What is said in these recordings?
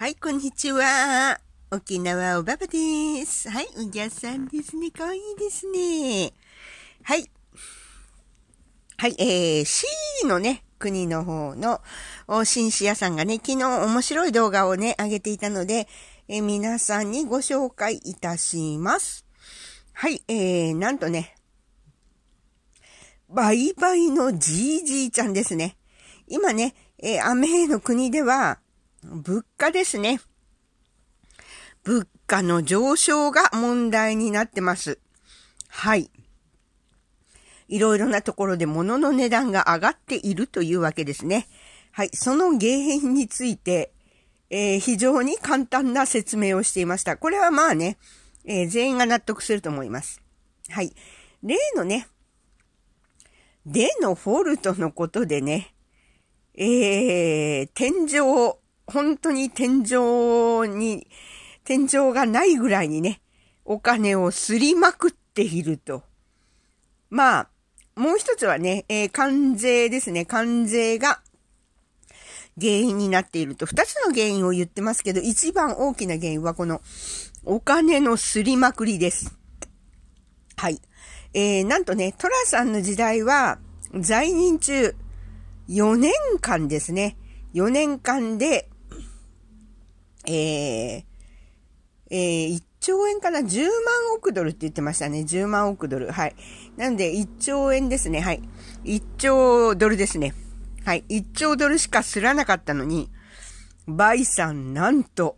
はい、こんにちは。沖縄おばばです。はい、うぎゃさんですね。かわいいですね。はい。はい、えー、C のね、国の方の、紳士屋さんがね、昨日面白い動画をね、上げていたので、えー、皆さんにご紹介いたします。はい、えー、なんとね、バイバイのジージーちゃんですね。今ね、えー、アメの国では、物価ですね。物価の上昇が問題になってます。はい。いろいろなところで物の値段が上がっているというわけですね。はい。その原因について、えー、非常に簡単な説明をしていました。これはまあね、えー、全員が納得すると思います。はい。例のね、でのフォルトのことでね、えー、天井本当に天井に、天井がないぐらいにね、お金をすりまくっていると。まあ、もう一つはね、えー、関税ですね。関税が原因になっていると。二つの原因を言ってますけど、一番大きな原因はこのお金のすりまくりです。はい。えー、なんとね、トラさんの時代は、在任中4年間ですね。4年間でえー、えー、1兆円かな ?10 万億ドルって言ってましたね。10万億ドル。はい。なんで、1兆円ですね。はい。1兆ドルですね。はい。1兆ドルしかすらなかったのに、バイさん、なんと、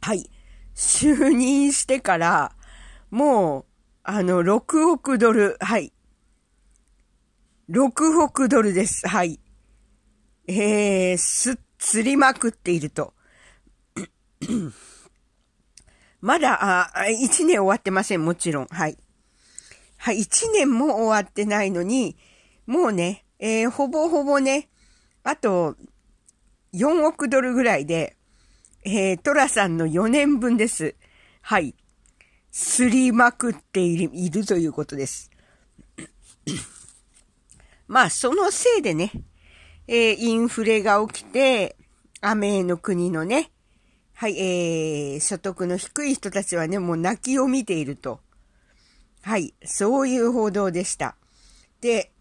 はい。就任してから、もう、あの、6億ドル。はい。6億ドルです。はい。えー、す、釣りまくっていると。まだ、あ、1年終わってません、もちろん。はい。はい、1年も終わってないのに、もうね、えー、ほぼほぼね、あと、4億ドルぐらいで、えー、トラさんの4年分です。はい。すりまくっているということです。まあ、そのせいでね、えー、インフレが起きて、アメの国のね、はい、えー、所得の低い人たちはね、もう泣きを見ていると。はい、そういう報道でした。で、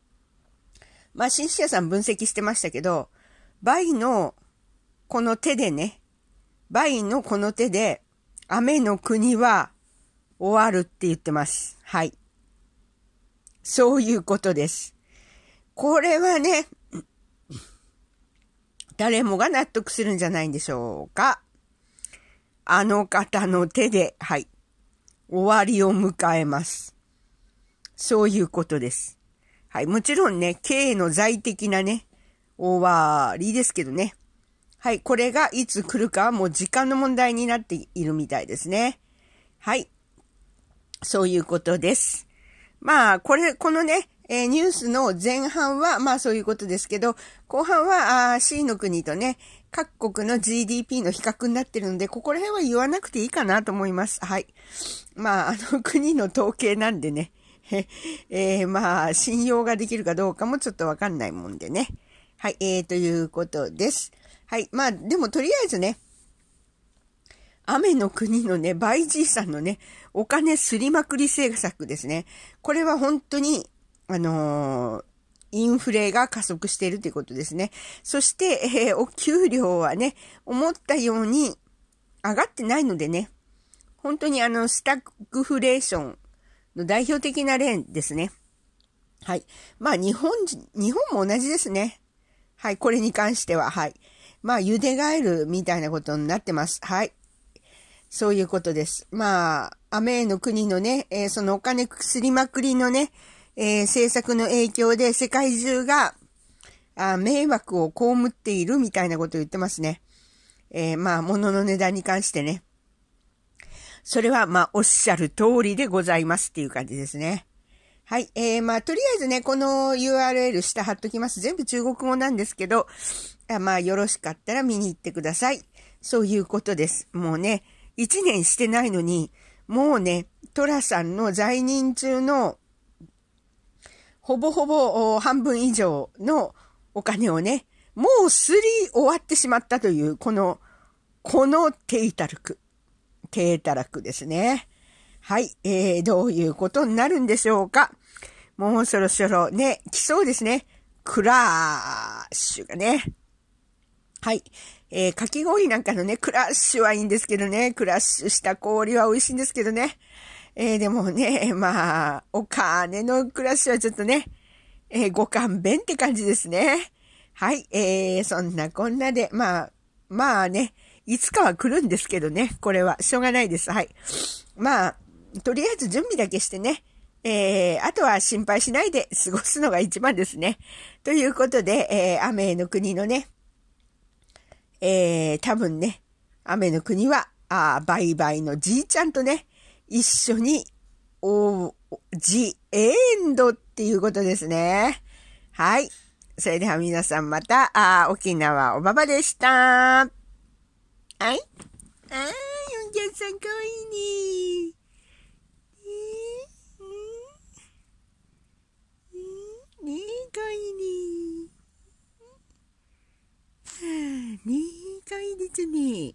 まあ、新車さん分析してましたけど、倍のこの手でね、倍のこの手で、雨の国は終わるって言ってます。はい。そういうことです。これはね、誰もが納得するんじゃないんでしょうか。あの方の手で、はい、終わりを迎えます。そういうことです。はい、もちろんね、刑の在的なね、終わりですけどね。はい、これがいつ来るかはもう時間の問題になっているみたいですね。はい、そういうことです。まあ、これ、このね、えー、ニュースの前半は、まあそういうことですけど、後半は、あ C の国とね、各国の GDP の比較になってるので、ここら辺は言わなくていいかなと思います。はい。まあ、あの国の統計なんでね、えー、まあ、信用ができるかどうかもちょっとわかんないもんでね。はい、えー、ということです。はい、まあ、でもとりあえずね、雨の国のね、バイジーさんのね、お金すりまくり政策ですね。これは本当にあのーインフレが加速しているということですね。そして、えー、お給料はね、思ったように上がってないのでね、本当にあの、スタックフレーションの代表的な例ですね。はい。まあ、日本、日本も同じですね。はい。これに関しては、はい。まあ、茹でえるみたいなことになってます。はい。そういうことです。まあ、アメーの国のね、えー、そのお金くすりまくりのね、えー、政策の影響で世界中があ迷惑を被っているみたいなこと言ってますね。えー、まあ、物の値段に関してね。それは、まあ、おっしゃる通りでございますっていう感じですね。はい。えー、まあ、とりあえずね、この URL 下貼っときます。全部中国語なんですけど、あまあ、よろしかったら見に行ってください。そういうことです。もうね、1年してないのに、もうね、トラさんの在任中のほぼほぼ半分以上のお金をね、もうすり終わってしまったという、この、この手いたらく。手いたらくですね。はい、えー、どういうことになるんでしょうか。もうそろそろね、来そうですね。クラッシュがね。はい。えー、かき氷なんかのね、クラッシュはいいんですけどね、クラッシュした氷は美味しいんですけどね。えー、でもね、まあ、お金の暮らしはちょっとね、えー、ご勘弁って感じですね。はい、えー、そんなこんなで、まあ、まあね、いつかは来るんですけどね、これは、しょうがないです。はい。まあ、とりあえず準備だけしてね、えー、あとは心配しないで過ごすのが一番ですね。ということで、えー、雨の国のね、えー、多分ね、雨の国は、あバイバイのじいちゃんとね、一緒に、お、ジエンドっていうことですね。はい。それでは皆さんまた、あ沖縄おばばでした。はい。あー、ヨンちゃさんかわいいね。ー。ねえ、かわいいね。はあ、ねえ、かわいいですね。